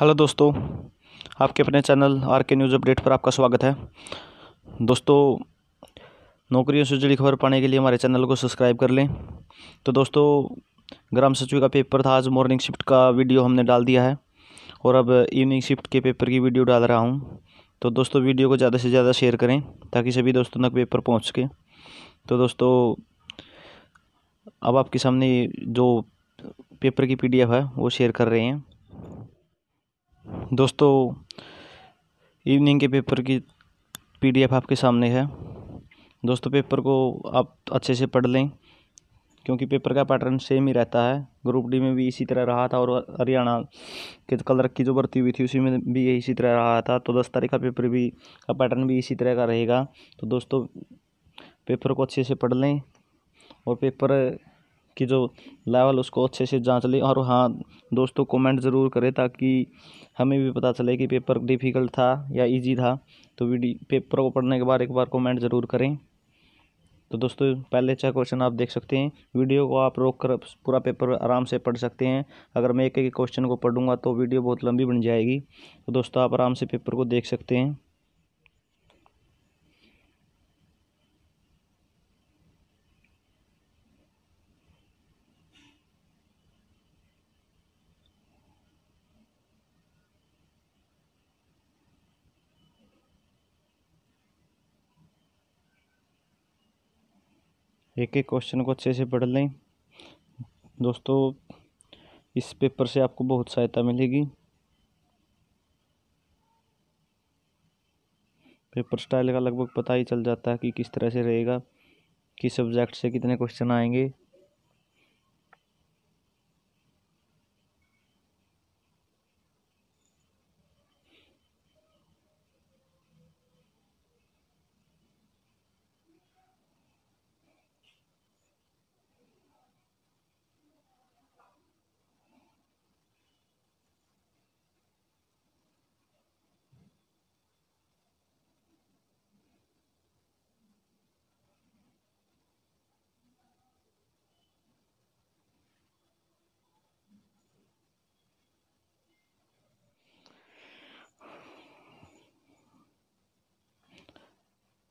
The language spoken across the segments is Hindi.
हेलो दोस्तों आपके अपने channel R K news update पर आपका स्वागत है दोस्तों नौकरियों से जुड़ी खबर पाने के लिए हमारे चैनल को सब्सक्राइब कर लें तो दोस्तों ग्राम सचिव का पेपर था आज मॉर्निंग शिफ्ट का वीडियो हमने डाल दिया है और अब इवनिंग शिफ्ट के पेपर की वीडियो डाल रहा हूँ तो दोस्तों वीडियो को ज़्यादा से ज़्यादा शेयर करें ताकि सभी दोस्तों तक पेपर पहुँच सके तो दोस्तों अब आपके सामने जो पेपर की पीडीएफ है वो शेयर कर रहे हैं दोस्तों इवनिंग के पेपर की पीडीएफ आपके सामने है दोस्तों पेपर को आप अच्छे से पढ़ लें क्योंकि पेपर का पैटर्न सेम ही रहता है ग्रुप डी में भी इसी तरह रहा था और हरियाणा के कलर की जो भर्ती हुई थी उसी में भी यही इसी तरह रहा था तो दस तारीख का पेपर भी का पैटर्न भी इसी तरह का रहेगा तो दोस्तों पेपर को अच्छे से पढ़ लें और पेपर की जो लेवल उसको अच्छे से जांच लें और हाँ दोस्तों कमेंट ज़रूर करें ताकि हमें भी पता चले कि पेपर डिफ़िकल्ट था या इजी था तो वीडियो पेपर को पढ़ने के बाद एक बार कमेंट ज़रूर करें तो दोस्तों पहले चार क्वेश्चन आप देख सकते हैं वीडियो को आप रोक कर पूरा पेपर आराम से पढ़ सकते हैं अगर मैं एक एक क्वेश्चन को पढ़ूंगा तो वीडियो बहुत लंबी बन जाएगी तो दोस्तों आप आराम से पेपर को देख सकते हैं एक एक क्वेश्चन को अच्छे से पढ़ लें दोस्तों इस पेपर से आपको बहुत सहायता मिलेगी पेपर स्टाइल का लगभग पता ही चल जाता है कि किस तरह से रहेगा किस सब्जेक्ट से कितने क्वेश्चन आएंगे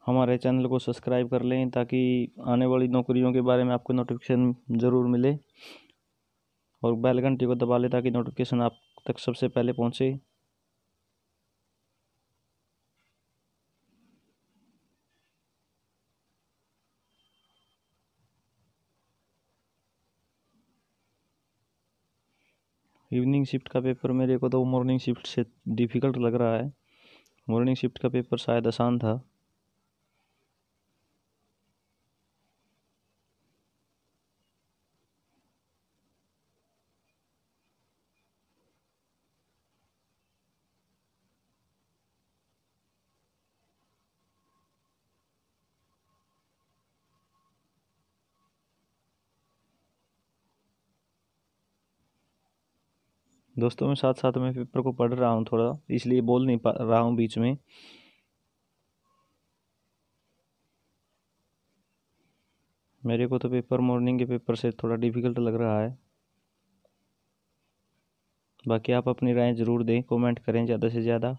हमारे चैनल को सब्सक्राइब कर लें ताकि आने वाली नौकरियों के बारे में आपको नोटिफिकेशन ज़रूर मिले और बेल घंटी को दबा लें ताकि नोटिफिकेशन आप तक सबसे पहले पहुंचे इवनिंग शिफ्ट का पेपर मेरे को तो मॉर्निंग शिफ्ट से डिफ़िकल्ट लग रहा है मॉर्निंग शिफ्ट का पेपर शायद आसान था दोस्तों मैं साथ साथ में पेपर को पढ़ रहा हूँ थोड़ा इसलिए बोल नहीं पा रहा हूँ बीच में मेरे को तो पेपर मॉर्निंग के पेपर से थोड़ा डिफ़िकल्ट लग रहा है बाकी आप अपनी राय ज़रूर दें कमेंट करें ज़्यादा से ज़्यादा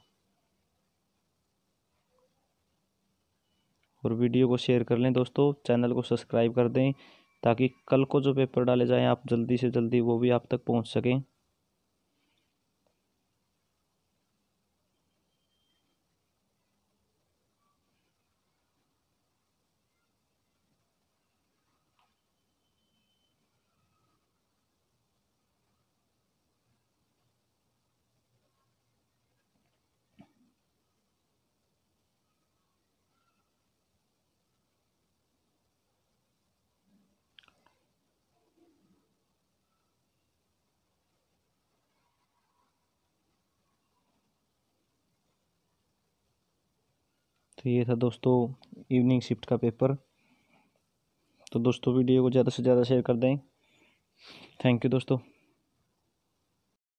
और वीडियो को शेयर कर लें दोस्तों चैनल को सब्सक्राइब कर दें ताकि कल को जो पेपर डाले जाएं आप जल्दी से जल्दी वो भी आप तक पहुंच सकें तो ये था दोस्तों इवनिंग शिफ्ट का पेपर तो दोस्तों वीडियो को ज़्यादा से ज़्यादा शेयर कर दें थैंक यू दोस्तों